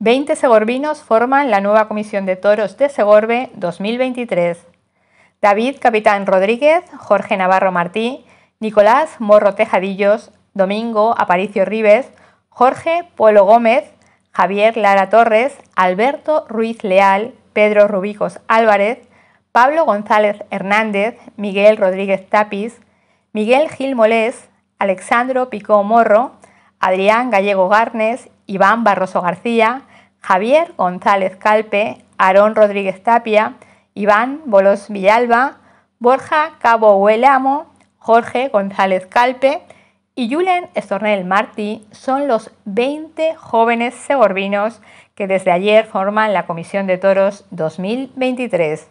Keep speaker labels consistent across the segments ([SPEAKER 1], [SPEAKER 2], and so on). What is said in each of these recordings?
[SPEAKER 1] 20 segorbinos forman la nueva Comisión de Toros de Segorbe 2023. David Capitán Rodríguez, Jorge Navarro Martí, Nicolás Morro Tejadillos, Domingo Aparicio Rives, Jorge Polo Gómez, Javier Lara Torres, Alberto Ruiz Leal, Pedro Rubicos Álvarez, Pablo González Hernández, Miguel Rodríguez Tapis, Miguel Gil Molés, Alexandro Picó Morro, Adrián Gallego Garnes Iván Barroso García, Javier González Calpe, Aarón Rodríguez Tapia, Iván Bolos Villalba, Borja Cabo Huelamo, Jorge González Calpe y Julen Estornel Martí son los 20 jóvenes segorvinos que desde ayer forman la Comisión de Toros 2023.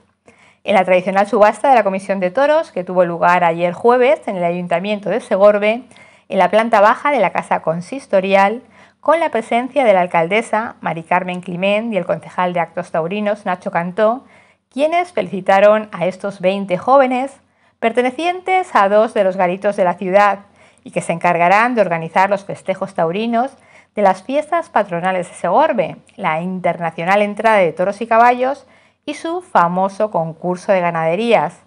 [SPEAKER 1] En la tradicional subasta de la Comisión de Toros, que tuvo lugar ayer jueves en el Ayuntamiento de Segorbe, en la planta baja de la Casa Consistorial, con la presencia de la alcaldesa Mari Carmen Climent y el concejal de actos taurinos Nacho Cantó, quienes felicitaron a estos 20 jóvenes pertenecientes a dos de los garitos de la ciudad y que se encargarán de organizar los festejos taurinos de las fiestas patronales de Segorbe, la internacional entrada de toros y caballos y su famoso concurso de ganaderías,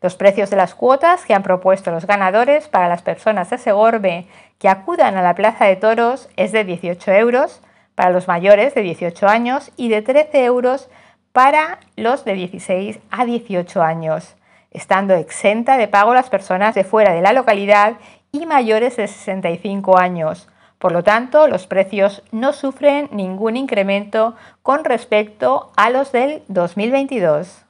[SPEAKER 1] los precios de las cuotas que han propuesto los ganadores para las personas de Segorbe que acudan a la Plaza de Toros es de 18 euros para los mayores de 18 años y de 13 euros para los de 16 a 18 años, estando exenta de pago las personas de fuera de la localidad y mayores de 65 años. Por lo tanto, los precios no sufren ningún incremento con respecto a los del 2022.